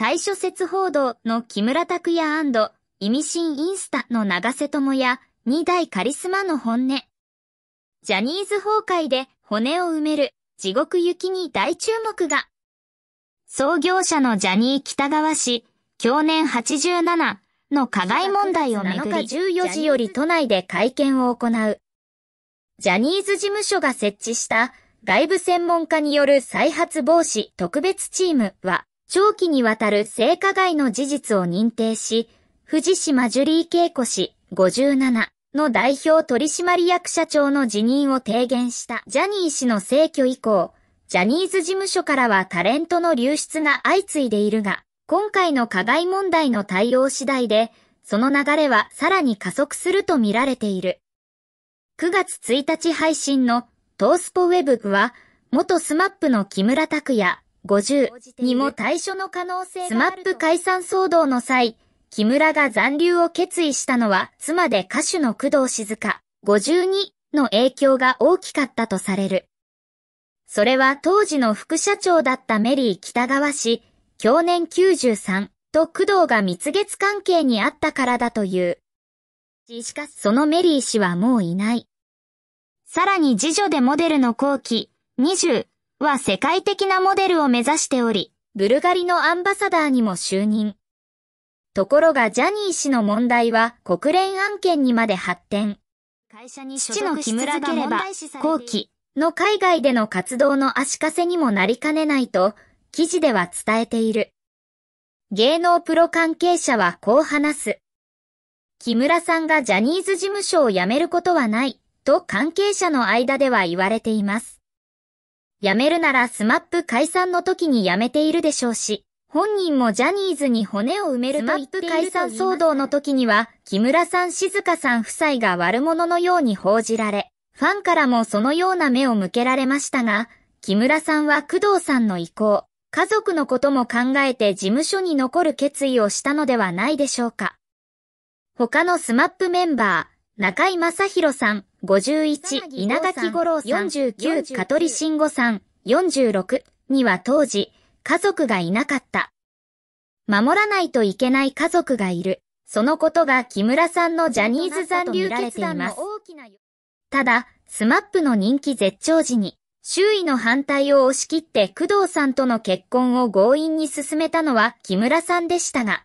対処説報道の木村拓也意味深インスタの長瀬智也2代カリスマの本音。ジャニーズ崩壊で骨を埋める地獄行きに大注目が。創業者のジャニー北川氏、去年87の加害問題をめぐり14時より都内で会見を行う。ジャニーズ事務所が設置した外部専門家による再発防止特別チームは、長期にわたる性加害の事実を認定し、藤島ジュリー恵子氏57の代表取締役社長の辞任を提言したジャニー氏の逝去以降、ジャニーズ事務所からはタレントの流出が相次いでいるが、今回の加害問題の対応次第で、その流れはさらに加速すると見られている。9月1日配信のトースポウェブは、元スマップの木村拓也、50にも対処の可能性がスマップ解散騒動の際、木村が残留を決意したのは妻で歌手の工藤静香52の影響が大きかったとされる。それは当時の副社長だったメリー北川氏、去年93と工藤が蜜月関係にあったからだという。しかしそのメリー氏はもういない。さらに次女でモデルの後期20は世界的なモデルを目指しており、ブルガリのアンバサダーにも就任。ところがジャニー氏の問題は国連案件にまで発展。会社に所属し続ければ、後期の海外での活動の足かせにもなりかねないと、記事では伝えている。芸能プロ関係者はこう話す。木村さんがジャニーズ事務所を辞めることはない、と関係者の間では言われています。辞めるならスマップ解散の時に辞めているでしょうし、本人もジャニーズに骨を埋めると言って解散騒動の時には、木村さん静香さん夫妻が悪者のように報じられ、ファンからもそのような目を向けられましたが、木村さんは工藤さんの意向、家族のことも考えて事務所に残る決意をしたのではないでしょうか。他のスマップメンバー、中井正宏さん、51、稲垣五郎さん、49、香取慎吾さん、46には当時、家族がいなかった。守らないといけない家族がいる。そのことが木村さんのジャニーズ残留決断ます。ただ、スマップの人気絶頂時に、周囲の反対を押し切って工藤さんとの結婚を強引に進めたのは木村さんでしたが、